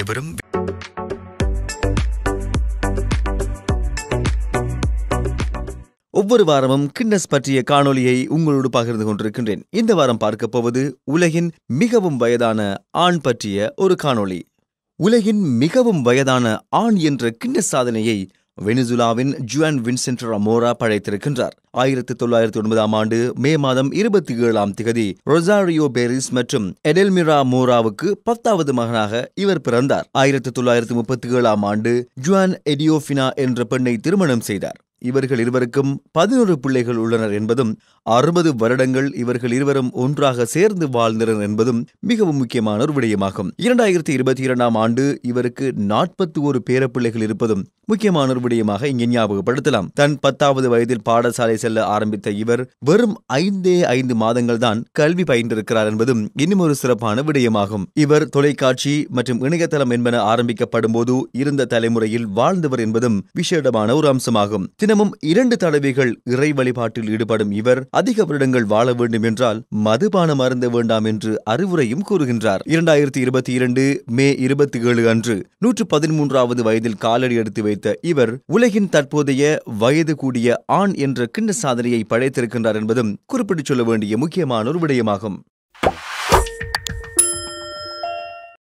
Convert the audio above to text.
எவரும் ஒவ்வொரு வாரமும் கின்னஸ் பற்றிய காணொலியை உங்களோடு பகிர்ந்து கொண்டிருக்கின்றேன் இந்த வாரம் பார்க்க போவது உலகின் மிகவும் வயதான ஆண் பற்றிய ஒரு காணொளி உலகின் மிகவும் வயதான ஆண் என்ற கின்னஸ் சாதனையை வெனிசுலாவின் ஜுவான் வின்சென்ட் அமோரா பழைத்திருக்கின்றார் ஆயிரத்தி தொள்ளாயிரத்தி ஒன்பதாம் ஆண்டு மே மாதம் இருபத்தி ஏழாம் திகதி ரொசாரியோ பேரிஸ் மற்றும் எடெல்மிரா மோராவுக்கு பத்தாவது மகனாக இவர் பிறந்தார் ஆயிரத்தி தொள்ளாயிரத்தி முப்பத்தி ஏழாம் ஆண்டு ஜுவான் எடியோஃபினா என்ற பெண்ணை திருமணம் செய்தார் இவர்கள் இருவருக்கும் பதினொரு பிள்ளைகள் உள்ளனர் என்பதும் அறுபது வருடங்கள் இவர்கள் இருவரும் ஒன்றாக சேர்ந்து வாழ்ந்தனர் என்பதும் மிகவும் முக்கியமான ஒரு விடயமாகும் இரண்டாயிரத்தி இருபத்தி இரண்டாம் ஆண்டு இவருக்கு நாற்பத்தி ஒரு பேரப்பிள்ளைகள் இருப்பதும் முக்கியமான ஒரு விடயமாக இங்கே ஞாபகப்படுத்தலாம் தன் பத்தாவது வயதில் பாடசாலை செல்ல ஆரம்பித்த இவர் வெறும் ஐந்தே ஐந்து மாதங்கள் தான் கல்வி பயின்றிருக்கிறார் என்பதும் இன்னும் ஒரு சிறப்பான விடயமாகும் இவர் தொலைக்காட்சி மற்றும் இணையதளம் என்பன ஆரம்பிக்கப்படும் போது இருந்த தலைமுறையில் வாழ்ந்தவர் என்பதும் விசேடமான ஒரு அம்சமாகும் தின தினமும் இரண்டு தடவைகள் இறை வழிபாட்டில் ஈடுபடும் இவர் அதிக வருடங்கள் வாழ வேண்டும் என்றால் மதுபானம் அருந்த வேண்டாம் என்று அறிவுரையும் கூறுகின்றார் இரண்டாயிரத்தி இருபத்தி இரண்டு மே இருபத்தி ஏழு அன்று நூற்று பதிமூன்றாவது வயதில் காலடி எடுத்து வைத்த இவர் உலகின் தற்போதைய வயது கூடிய ஆண் என்ற கிண்ண சாதனையை படைத்திருக்கின்றார் என்பதும் குறிப்பிட்டுச் சொல்ல வேண்டிய முக்கியமான ஒரு விடயமாகும்